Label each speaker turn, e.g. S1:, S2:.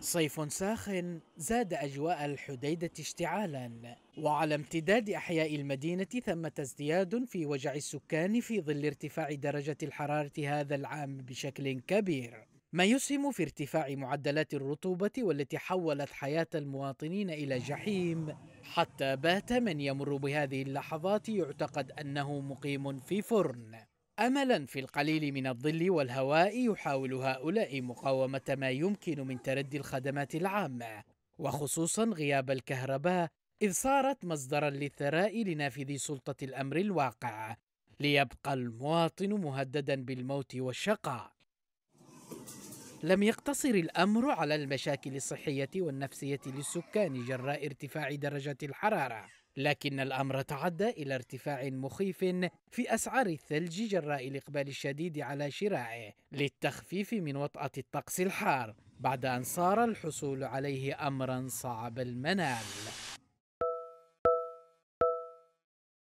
S1: صيف ساخن زاد أجواء الحديدة اشتعالا وعلى امتداد أحياء المدينة ثمة ازدياد في وجع السكان في ظل ارتفاع درجة الحرارة هذا العام بشكل كبير ما يسهم في ارتفاع معدلات الرطوبة والتي حولت حياة المواطنين إلى جحيم حتى بات من يمر بهذه اللحظات يعتقد أنه مقيم في فرن املا في القليل من الظل والهواء يحاول هؤلاء مقاومه ما يمكن من تردي الخدمات العامه وخصوصا غياب الكهرباء اذ صارت مصدرا للثراء لنافذي سلطه الامر الواقع ليبقى المواطن مهددا بالموت والشقاء لم يقتصر الامر على المشاكل الصحيه والنفسيه للسكان جراء ارتفاع درجه الحراره لكن الامر تعدى الى ارتفاع مخيف في اسعار الثلج جراء الاقبال الشديد على شرائه للتخفيف من وطاه الطقس الحار بعد ان صار الحصول عليه امرا صعب المنال